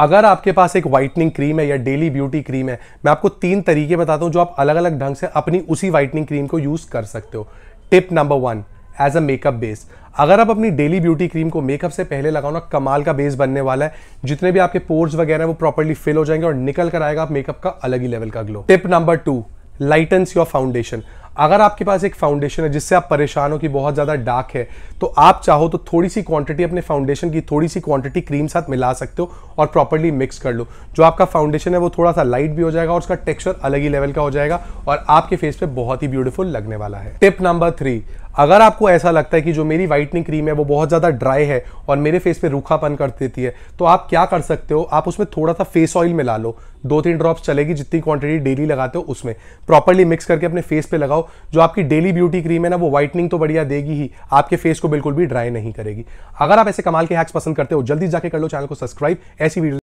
अगर आपके पास एक वाइटनिंग क्रीम है या डेली ब्यूटी क्रीम है मैं आपको तीन तरीके बताता हूं जो आप अलग अलग ढंग से अपनी उसी वाइटनिंग क्रीम को यूज़ कर सकते हो tip number one as a makeup base अगर आप अपनी डेली ब्यूटी क्रीम को मेकअप से पहले लगाओ ना कमाल का बेस बनने वाला है जितने भी आपके पोर्स वगैरह हैं वो प्रॉपरली फिल हो जाएंगे और निकल कर आएगा आप मेकअप का अलग ही लेवल का glow tip number two lightens your foundation अगर आपके पास एक फाउंडेशन है जिससे आप परेशान हो कि बहुत ज़्यादा डार्क है तो आप चाहो तो थोड़ी सी क्वांटिटी अपने फाउंडेशन की थोड़ी सी क्वांटिटी क्रीम साथ मिला सकते हो और प्रॉपरली मिक्स कर लो जो आपका फाउंडेशन है वो थोड़ा सा लाइट भी हो जाएगा और उसका टेक्स्चर अलग ही लेवल का हो जाएगा और आपके फेस पे बहुत ही ब्यूटीफुल लगने वाला है टिप नंबर थ्री अगर आपको ऐसा लगता है कि जो मेरी व्हाइटनिंग क्रीम है वो बहुत ज़्यादा ड्राई है और मेरे फेस पे रूखापन कर देती है तो आप क्या कर सकते हो आप उसमें थोड़ा सा फेस ऑयल मिला लो दो तीन ड्रॉप्स चलेगी जितनी क्वांटिटी डेली लगाते हो उसमें प्रॉपरली मिक्स करके अपने फेस पे लगाओ लगाओ जो आपकी डेली ब्यूटी क्रीम है ना वो व्हाइटनिंग तो बढ़िया देगी ही आपके फेस को बिल्कुल भी ड्राई नहीं करेगी अगर आप ऐसे कमाल के हैक्स पसंद करते हो जल्दी जाके कर लो चैनल को सब्सक्राइब ऐसी वीडियो